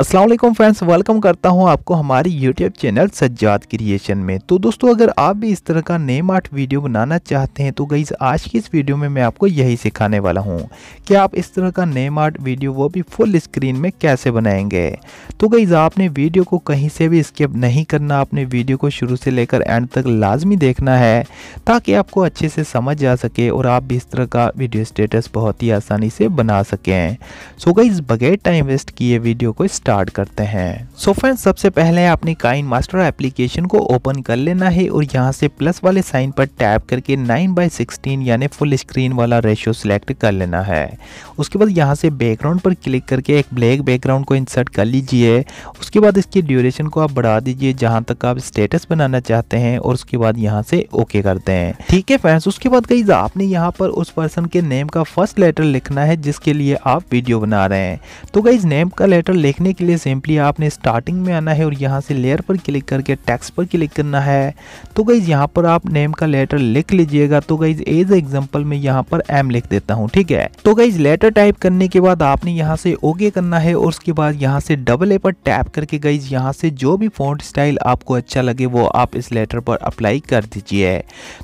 Aslam friends welcome करता हूं आपको हमारी यूट्यूब चैनल सज्जात क्रिएशन में तो दोस्तों अगर आप भी इस तरह का नेम आर्ट वीडियो बनाना चाहते हैं तो गईज़ आज की इस वीडियो में मैं आपको यही सिखाने वाला हूं कि आप इस तरह का नेम आर्ट वीडियो वो भी फुल स्क्रीन में कैसे बनाएंगे तो गईज़ आपने वीडियो को कहीं से भी स्किप नहीं करना आपने वीडियो को शुरू से लेकर एंड तक लाजमी देखना है ताकि आपको अच्छे से समझ जा सके और आप भी इस तरह का वीडियो स्टेटस बहुत ही आसानी से बना सकें सो गईज़ बगैर टाइम वेस्ट किए वीडियो को स्टार्ट करते हैं सो फ्रेंड्स सबसे पहले आपने काइन मास्टर एप्लीकेशन को ओपन कर लेना है और यहाँ से प्लस वाले साइन पर टैप करके 9 बाई सिक्सटीन यानी फुल स्क्रीन वाला रेशियो सिलेक्ट कर लेना है उसके बाद यहाँ से बैकग्राउंड पर क्लिक करके एक ब्लैक बैकग्राउंड को इंसर्ट कर लीजिए उसके बाद इसकी ड्यूरेशन को आप बढ़ा दीजिए जहाँ तक आप स्टेटस बनाना चाहते हैं और उसके बाद यहाँ से ओके करते हैं ठीक है फ्रेंड्स उसके बाद कही आपने यहाँ पर उस पर्सन के नेम का फर्स्ट लेटर लिखना है जिसके लिए आप वीडियो बना रहे हैं तो गई नेम का लेटर लिखने के लिए सिंपली आपने स्टार्टिंग में आना है और यहाँ से लेयर पर क्लिक करके टैक्स पर क्लिक करना है तो गाइज़ यहाँ पर आप नेम का लेटर लिख लीजिएगा तो गाइज़ एज एग्जाम्पल में यहाँ पर एम लिख देता हूँ ठीक है तो गाइज़ लेटर टाइप करने के बाद आपने यहाँ से ओके करना है और उसके बाद यहाँ से डबल ए पर टैप करके गाइज यहाँ से जो भी फॉन्ट स्टाइल आपको अच्छा लगे वो आप इस लेटर पर अप्लाई कर दीजिए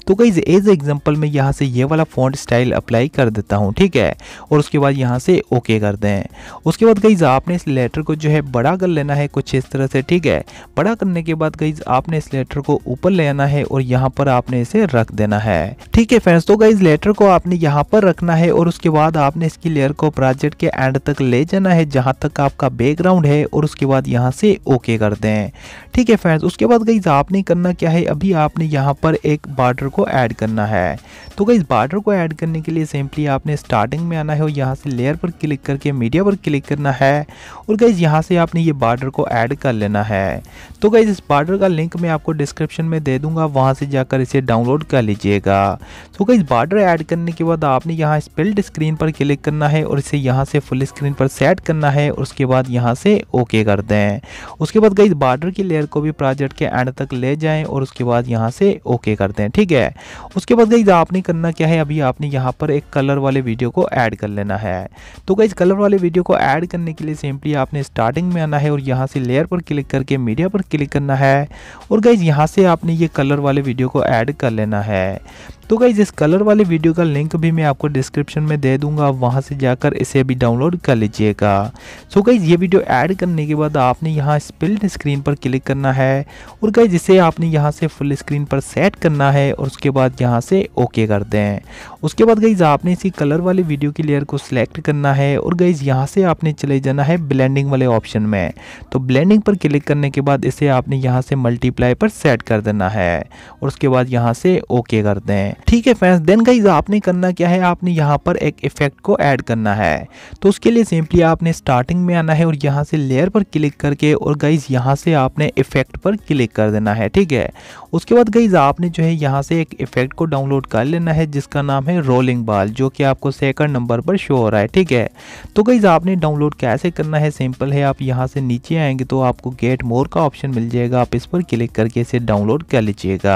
तो गाइज एज एग्जाम्पल में यहाँ से ये वाला फोन स्टाइल अप्लाई कर देता हूँ ठीक है और उसके बाद यहाँ से ओके कर दें उसके बाद गाइज आपने इस लेटर को जो है बड़ा कर लेना है कुछ इस तरह से ठीक है बड़ा करने के बाद गाइज आपने इस लेटर को ऊपर ले आना है और यहाँ पर आपने इसे रख देना है ठीक है फ्रेंड्स तो गाइज लेटर को आपने यहाँ पर रखना है और उसके बाद आपने इसकी लेयर को प्राजेक्ट के एंड तक ले जाना है जहां तक आपका बैकग्राउंड है और उसके बाद यहाँ से ओके कर दें ठीक है फ्रेंड्स उसके बाद गाइज आपने करना क्या है अभी आपने यहाँ पर एक बॉर्डर को ऐड करना है तो इस बार्डर को ऐड करने के लिए सिंपली आपने स्टार्टिंग में आना है और यहाँ से लेयर पर क्लिक करके मीडिया पर क्लिक करना है और गई यहाँ से आपने ये बार्डर को ऐड कर लेना है तो गई इस बार्डर का लिंक मैं आपको डिस्क्रिप्शन में दे दूंगा वहाँ से जाकर इसे डाउनलोड कर लीजिएगा तो इस बार्डर ऐड करने के बाद आपने यहाँ स्पिल्ड स्क्रीन पर क्लिक करना है और इसे यहाँ से फुल स्क्रीन पर सेट करना है और उसके बाद यहाँ से ओके कर दें उसके बाद गाइज बार्डर की लेयर को भी प्रोजेक्ट के एंड तक ले जाएँ और उसके बाद यहाँ से ओके कर दें ठीक है उसके बाद गई आपने करना क्या है अभी आपने यहाँ पर एक कलर वाले वीडियो को ऐड कर लेना है तो गाइज कलर वाले वीडियो को ऐड करने के लिए सिंपली आपने स्टार्टिंग में आना है और यहाँ से लेयर पर क्लिक करके मीडिया पर क्लिक करना है और गाइज यहाँ से आपने ये कलर वाले वीडियो को ऐड कर लेना है तो गई इस कलर वाले वीडियो का लिंक भी मैं आपको डिस्क्रिप्शन में दे दूंगा आप वहाँ से जाकर इसे भी डाउनलोड कर लीजिएगा सो गई ये वीडियो ऐड करने के बाद आपने यहाँ स्पिल्ड स्क्रीन पर क्लिक करना है और गई जिसे आपने यहाँ से फुल स्क्रीन पर सेट करना है और उसके बाद यहाँ से ओके कर दें उसके बाद गई आपने इसी कलर वाले वीडियो की लेयर को सिलेक्ट करना है और गई यहाँ से आपने चले जाना है ब्लैंडिंग वाले ऑप्शन में तो ब्लैंडिंग पर क्लिक करने के बाद इसे आपने यहाँ से मल्टीप्लाई पर सेट कर देना है और उसके बाद यहाँ से ओके कर दें हैं ठीक है फ्रेंड्स देन गाइज आपने करना क्या है आपने यहाँ पर एक इफेक्ट को ऐड करना है तो उसके लिए सिंपली आपने स्टार्टिंग में आना है और यहाँ से लेयर पर क्लिक करके और गाइज यहाँ से आपने इफेक्ट पर क्लिक कर देना है ठीक है उसके बाद गाइज आपने जो है यहाँ से एक इफेक्ट को डाउनलोड कर लेना है जिसका नाम है रोलिंग बाल जो कि आपको सेकंड नंबर पर शो हो रहा है ठीक है तो गाइज आपने डाउनलोड कैसे करना है सिंपल है आप यहाँ से नीचे आएंगे तो आपको गेट मोर का ऑप्शन मिल जाएगा आप इस पर क्लिक करके इसे डाउनलोड कर लीजिएगा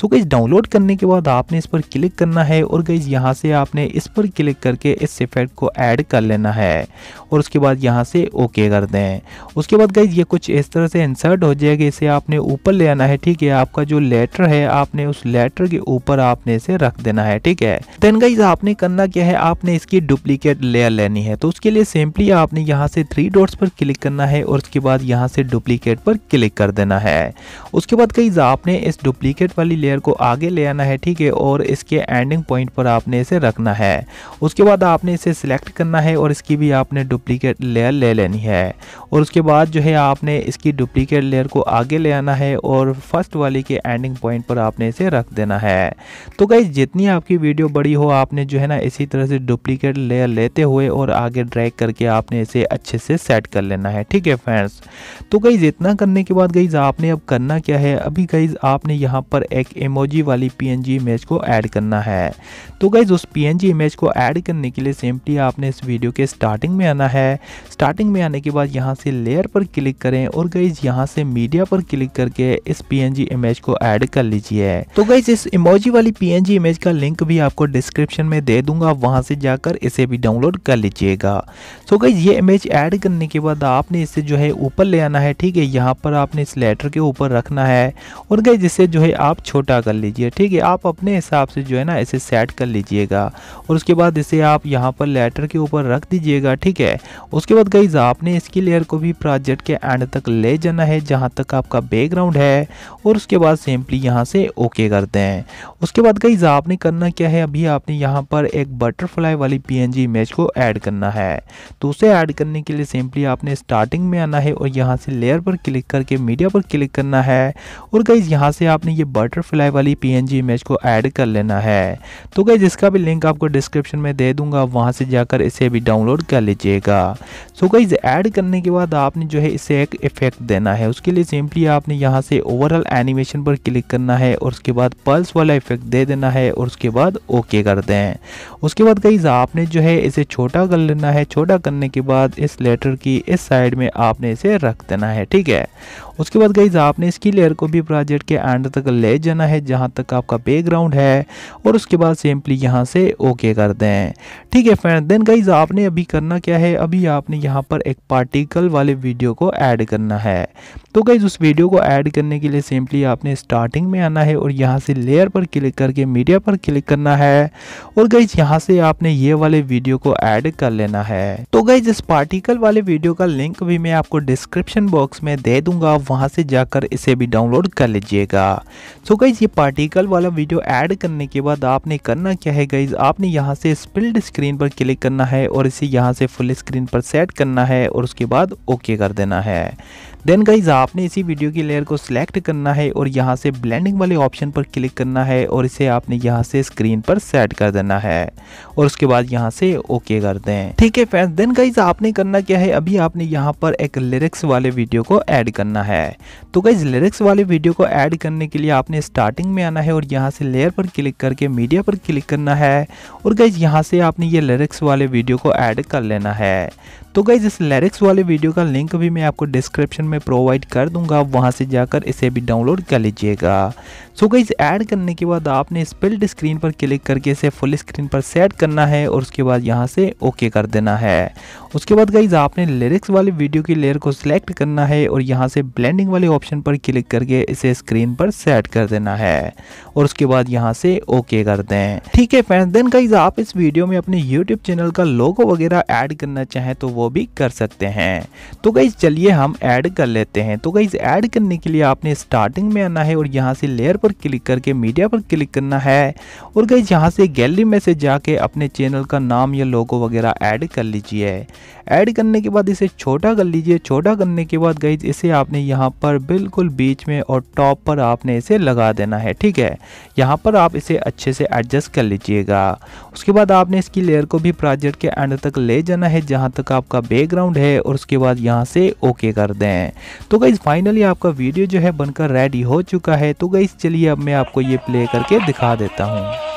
सो गाइज डाउनलोड करने के बाद आप आपने इस पर क्लिक करना है और गई यहाँ से आपने इस पर क्लिक करके इस इफेक्ट को ऐड कर लेना है और उसके बाद यहाँ से ओके कर दें उसके बाद गई ये कुछ इस तरह से इंसर्ट हो जाएगा इसे आपने ऊपर ले आना है ठीक है आपका जो लेटर है आपने उस लेटर के ऊपर आपने इसे रख देना है ठीक है देन गई आपने करना क्या है आपने इसकी डुप्लीकेट लेयर लेनी है तो उसके लिए सिंपली आपने यहाँ से थ्री डॉट्स पर क्लिक करना है और उसके बाद यहाँ से डुप्लीकेट पर क्लिक कर देना है उसके बाद कई आपने इस डुप्लीकेट वाली लेयर को आगे ले आना है ठीक है और इसके एंडिंग पॉइंट पर आपने इसे रखना है उसके बाद आपने इसे सिलेक्ट करना है और इसकी भी आपने डुप्लीकेट लेयर ले लेनी है और उसके बाद जो है आपने इसकी डुप्लीकेट लेयर को आगे ले आना है और फर्स्ट वाली के एंडिंग पॉइंट पर आपने इसे रख देना है तो गई जितनी आपकी वीडियो बड़ी हो आपने जो है ना इसी तरह से डुप्लीकेट लेयर लेते हुए और आगे ड्रैग करके आपने इसे अच्छे से सेट कर लेना है ठीक है फ्रेंड्स तो गई इतना करने के बाद गई आपने अब करना क्या है अभी गई आपने यहाँ पर एक इमोजी वाली पी में इमेज को ऐड करना है तो गाइज उस पी इमेज को ऐड करने के लिए सिंपली आपने इस वीडियो के स्टार्टिंग में आना है स्टार्टिंग में आने के बाद यहाँ से लेयर पर क्लिक करें और गाइज यहाँ से मीडिया पर क्लिक करके इस पी इमेज को ऐड कर लीजिए तो गाइज इस इमोजी वाली पी इमेज का लिंक भी आपको डिस्क्रिप्शन में दे दूंगा वहां से जाकर इसे भी डाउनलोड कर लीजिएगा तो गाइज ये इमेज ऐड करने के बाद आपने इसे जो है ऊपर ले आना है ठीक है यहाँ पर आपने इस लेटर के ऊपर रखना है और गाइज इसे जो है आप छोटा कर लीजिए ठीक है आप अपने अपने हिसाब से जो है ना इसे सेट कर लीजिएगा और उसके बाद इसे आप यहाँ पर लेटर के ऊपर रख दीजिएगा ठीक है उसके बाद गई आपने इसकी लेयर को भी प्रोजेक्ट के एंड तक ले जाना है जहाँ तक आपका बैकग्राउंड है और उसके बाद सिंपली यहाँ से ओके कर दें उसके बाद गई आपने करना क्या है अभी आपने यहाँ पर एक बटरफ्लाई वाली पी इमेज को ऐड करना है तो उसे ऐड करने के लिए सिंपली आपने स्टार्टिंग में आना है और यहाँ से लेयर पर क्लिक करके मीडिया पर क्लिक करना है और गई यहाँ से आपने ये बटरफ्लाई वाली पी इमेज को ऐड ऐड कर लेना है तो गई इसका भी लिंक आपको डिस्क्रिप्शन में दे दूंगा वहाँ से जाकर इसे भी डाउनलोड कर लीजिएगा सो गई ऐड करने के बाद आपने जो है इसे एक इफेक्ट देना है उसके लिए सिंपली आपने यहाँ से ओवरऑल एनिमेशन पर क्लिक करना है और उसके बाद पल्स वाला इफेक्ट दे देना है और उसके बाद ओके कर दें उसके बाद गई आपने जो है इसे छोटा कर लेना है छोटा करने के बाद इस लेटर की इस साइड में आपने इसे रख देना है ठीक है उसके बाद गई आपने इसकी लेयर को भी प्रोजेक्ट के एंड तक ले जाना है जहां तक आपका बैकग्राउंड साउंड है और उसके बाद सिंपली यहाँ से ओके कर दें ठीक है फ्रेंड देन गाइज आपने अभी करना क्या है अभी आपने यहाँ पर एक पार्टिकल वाले वीडियो को ऐड करना है तो गाइज उस वीडियो को ऐड करने के लिए सिंपली आपने स्टार्टिंग में आना है और यहाँ से लेयर पर क्लिक करके मीडिया पर क्लिक करना है और गाइज यहाँ से आपने ये वाले वीडियो को ऐड कर लेना है तो गाइज इस पार्टिकल वाले वीडियो का लिंक भी मैं आपको डिस्क्रिप्शन बॉक्स में दे दूंगा वहां से जाकर इसे भी डाउनलोड कर लीजिएगा तो गाइज ये पार्टिकल वाला वीडियो ऐड करने के बाद आपने करना क्या है गाइज आपने यहाँ से स्पिल्ड स्क्रीन पर क्लिक करना है और इसे यहाँ से फुल स्क्रीन पर सेट करना है और उसके बाद ओके कर देना है देन गाइज आपने इसी वीडियो की लेयर को सिलेक्ट करना है और यहाँ से ब्लेंडिंग वाले ऑप्शन पर क्लिक करना है और इसे आपने यहाँ से स्क्रीन पर सेट कर देना है और उसके बाद यहाँ से ओके कर दें ठीक है फ्रेंड्स देन गाइज आपने करना क्या है अभी आपने यहाँ पर एक लिरिक्स वाले वीडियो को ऐड करना है तो गाइज लिरिक्स वाले वीडियो को ऐड करने के लिए आपने स्टार्टिंग में आना है और यहाँ से ले शेयर पर क्लिक करके मीडिया पर क्लिक करना है और गैज यहाँ से आपने ये लिरिक्स वाले वीडियो को ऐड कर लेना है तो गाइज इस लिरिक्स वाले वीडियो का लिंक भी मैं आपको डिस्क्रिप्शन में प्रोवाइड कर दूंगा आप से जाकर इसे भी डाउनलोड कर लीजिएगा सो गाइज ऐड करने के बाद आपने स्पिल्ड स्क्रीन पर क्लिक करके इसे फुल स्क्रीन पर सेट करना है और उसके बाद यहाँ से ओके कर देना है उसके बाद गाइज आपने लिरिक्स वाले वीडियो की लेयर को सिलेक्ट करना है और यहाँ से ब्लेंडिंग वाले ऑप्शन पर क्लिक करके इसे स्क्रीन पर सेट कर देना है और उसके बाद यहाँ से ओके कर दें ठीक है फ्रेंड देन गाइज आप इस वीडियो में अपने यूट्यूब चैनल का लोगो वगैरह ऐड करना चाहें तो वो भी कर सकते हैं तो गई चलिए हम ऐड कर लेते हैं तो गई ऐड करने के लिए आपने स्टार्टिंग में आना है और यहाँ से लेयर पर क्लिक करके मीडिया पर क्लिक करना है और गई यहाँ से गैलरी में से जाके अपने चैनल का नाम या लोगो वगैरह ऐड कर लीजिए ऐड करने के बाद इसे छोटा कर लीजिए छोटा करने के बाद गई इसे आपने यहाँ पर बिल्कुल बीच में और टॉप पर आपने इसे लगा देना है ठीक है यहाँ पर आप इसे अच्छे से एडजस्ट कर लीजिएगा उसके बाद आपने इसकी लेयर को भी प्रोजेक्ट के एंड तक ले जाना है जहाँ तक आप आपका बैकग्राउंड है और उसके बाद यहाँ से ओके कर दें तो गई फाइनली आपका वीडियो जो है बनकर रेडी हो चुका है तो गई चलिए अब मैं आपको ये प्ले करके दिखा देता हूँ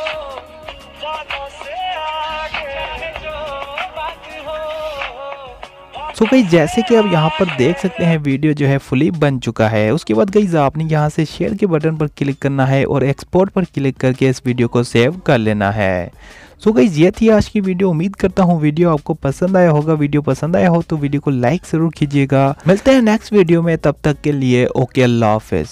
सो गई जैसे कि आप यहाँ पर देख सकते हैं वीडियो जो है फुली बन चुका है उसके बाद गई आपने यहाँ से शेयर के बटन पर क्लिक करना है और एक्सपोर्ट पर क्लिक करके इस वीडियो को सेव कर लेना है सो so गई ये थी आज की वीडियो उम्मीद करता हूँ वीडियो आपको पसंद आया होगा वीडियो पसंद आया हो तो वीडियो को लाइक जरूर कीजिएगा मिलते हैं नेक्स्ट वीडियो में तब तक के लिए ओके अल्लाह हाफिज